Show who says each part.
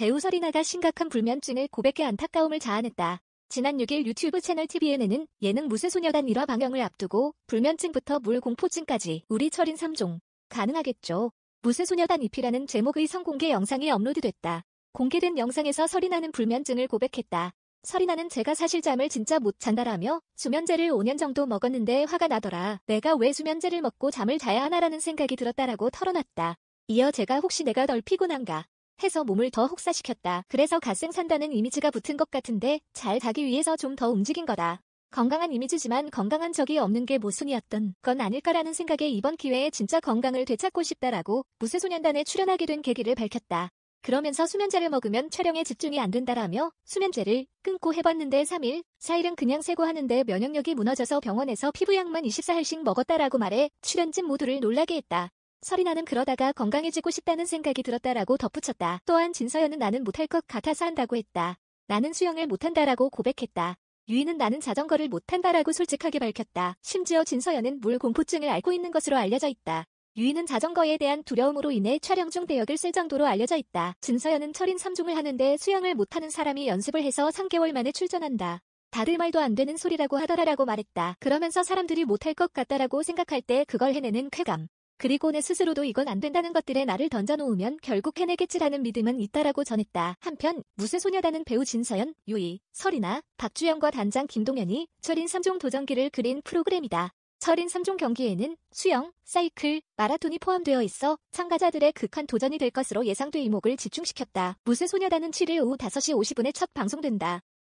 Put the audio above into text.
Speaker 1: 배우 서리나가 심각한 불면증을 고백해 안타까움을 자아냈다. 지난 6일 유튜브 채널 TVN에는 예능 무쇠소녀단 1화 방영을 앞두고 불면증부터 물공포증까지 우리 철인 3종 가능하겠죠. 무쇠소녀단 2피라는 제목의 성공개 영상이 업로드됐다. 공개된 영상에서 서리나는 불면증을 고백했다. 서리나는 제가 사실 잠을 진짜 못 잔다라며 수면제를 5년 정도 먹었는데 화가 나더라. 내가 왜 수면제를 먹고 잠을 자야 하나라는 생각이 들었다라고 털어놨다. 이어 제가 혹시 내가 덜 피곤한가? 해서 몸을 더 혹사시켰다. 그래서 갓생산다는 이미지가 붙은 것 같은데 잘자기 위해서 좀 더 움직인 거다. 건강한 이미지지만 건강한 적이 없는 게 모순이었던 건 아닐까라는 생각에 이번 기회에 진짜 건강을 되찾고 싶다라고 무쇠소년단에 출연하게 된 계기를 밝혔다. 그러면서 수면제를 먹으면 촬영에 집중이 안 된다라며 수면제를 끊고 해봤는데 3일, 4일은 그냥 세고 하는데 면역력이 무너져서 병원에서 피부약만 24알씩 먹었다라고 말해 출연진 모두를 놀라게 했다. 서리나는 그러다가 건강해지고 싶다는 생각이 들었다라고 덧붙였다. 또한 진서연은 나는 못할 것 같아서 한다고 했다. 나는 수영을 못한다라고 고백했다. 유인은 나는 자전거를 못한다라고 솔직하게 밝혔다. 심지어 진서연은 물 공포증을 앓고 있는 것으로 알려져 있다. 유인은 자전거에 대한 두려움으로 인해 촬영 중 대역을 쓸 정도로 알려져 있다. 진서연은 철인 3종을 하는데 수영을 못하는 사람이 연습을 해서 3개월 만에 출전한다. 다들 말도 안 되는 소리라고 하더라라고 말했다. 그러면서 사람들이 못할 것 같다라고 생각할 때 그걸 해내는 쾌감. 그리고 내 스스로도 이건 안 된다는 것들에 나를 던져놓으면 결국 해내겠지라는 믿음은 있다라고 전했다. 한편 무쇠소녀단은 배우 진서연, 유이 설이나 박주영과 단장 김동현이 철인 3종 도전기를 그린 프로그램이다. 철인 3종 경기에는 수영, 사이클, 마라톤이 포함되어 있어 참가자들의 극한 도전이 될 것으로 예상돼 이목을 집중시켰다. 무쇠소녀단은 7일 오후 5시 50분에 첫 방송된다.